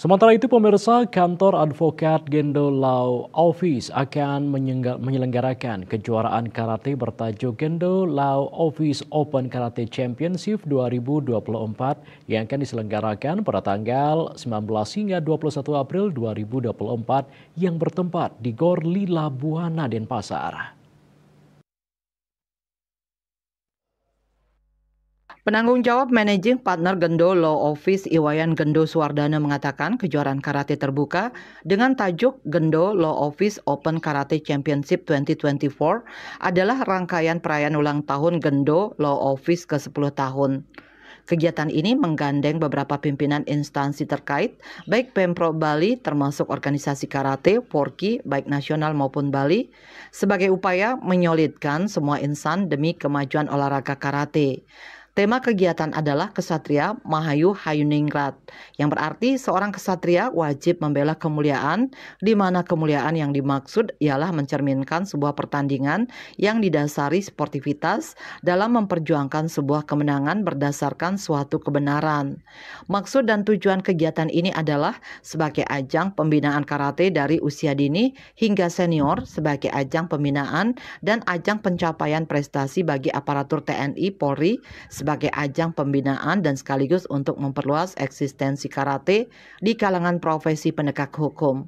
Sementara itu pemirsa kantor advokat Gendo Law Office akan menyelenggarakan kejuaraan karate bertajuk Gendo Law Office Open Karate Championship 2024 yang akan diselenggarakan pada tanggal 19 hingga 21 April 2024 yang bertempat di Gor Lila Buana Denpasar. Penanggung jawab Managing Partner Gendo Law Office Iwayan Gendo Suwardana mengatakan kejuaraan karate terbuka dengan tajuk Gendo Law Office Open Karate Championship 2024 adalah rangkaian perayaan ulang tahun Gendo Law Office ke-10 tahun. Kegiatan ini menggandeng beberapa pimpinan instansi terkait, baik Pemprov Bali termasuk organisasi karate, Forki baik nasional maupun Bali, sebagai upaya menyolidkan semua insan demi kemajuan olahraga karate. Tema kegiatan adalah Kesatria Mahayu Hayuningrat, yang berarti seorang kesatria wajib membela kemuliaan, di mana kemuliaan yang dimaksud ialah mencerminkan sebuah pertandingan yang didasari sportivitas dalam memperjuangkan sebuah kemenangan berdasarkan suatu kebenaran. Maksud dan tujuan kegiatan ini adalah sebagai ajang pembinaan karate dari usia dini hingga senior sebagai ajang pembinaan dan ajang pencapaian prestasi bagi aparatur TNI, Polri, sebagai sebagai ajang pembinaan dan sekaligus untuk memperluas eksistensi karate di kalangan profesi penegak hukum.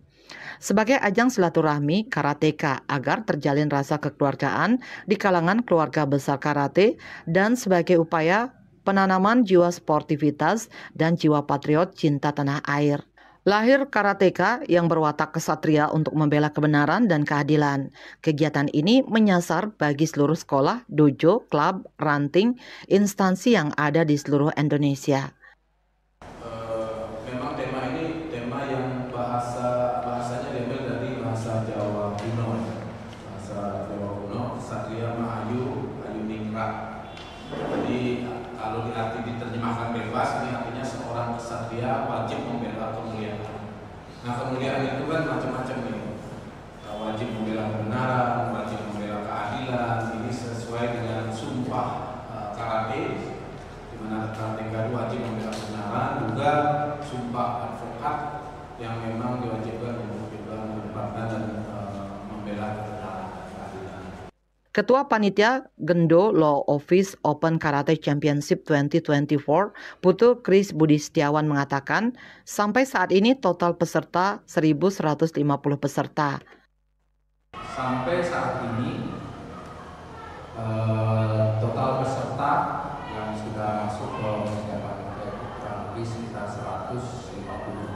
Sebagai ajang silaturahmi karateka agar terjalin rasa kekeluargaan di kalangan keluarga besar karate dan sebagai upaya penanaman jiwa sportivitas dan jiwa patriot cinta tanah air. Lahir karateka yang berwatak kesatria untuk membela kebenaran dan keadilan. Kegiatan ini menyasar bagi seluruh sekolah, dojo, klub, ranting, instansi yang ada di seluruh Indonesia. Jadi kalau diarti diterjemahkan bebas ini artinya seorang kesatria wajib membela Nah kemuliaan itu kan macam-macam nih eh, Wajib membela kebenaran, wajib membela keadilan Ini sesuai dengan sumpah uh, karate di mana karate wajib membela kebenaran Juga sumpah advokat yang memang Ketua Panitia Gendo Law Office Open Karate Championship 2024, Putu Kris Budi Setiawan mengatakan, sampai saat ini total peserta 1.150 peserta. Sampai saat ini, uh, total peserta yang sudah masuk ke Panitia kurang lebih sekitar 150.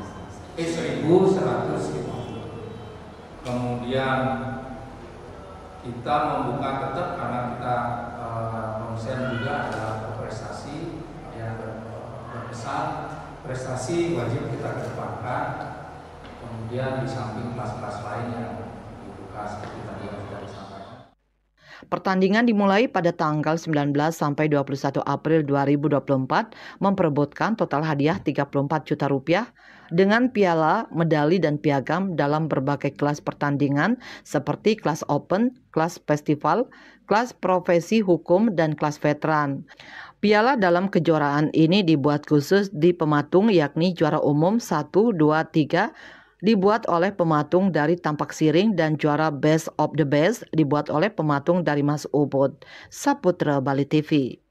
Eh, 1.150. Kemudian kita membuka tetap karena kita uh, juga adalah prestasi yang berkesan prestasi wajib kita kedepankan kemudian di samping kelas-kelas lain yang Pertandingan dimulai pada tanggal 19 sampai 21 April 2024 memperebutkan total hadiah 34 juta rupiah dengan piala, medali, dan piagam dalam berbagai kelas pertandingan seperti kelas open, kelas festival, kelas profesi hukum, dan kelas veteran. Piala dalam kejuaraan ini dibuat khusus di pematung yakni juara umum 1, 2, 3, dibuat oleh pematung dari Tampak Siring dan juara Best of the Best dibuat oleh pematung dari Mas Ubud. Saputra Bali TV.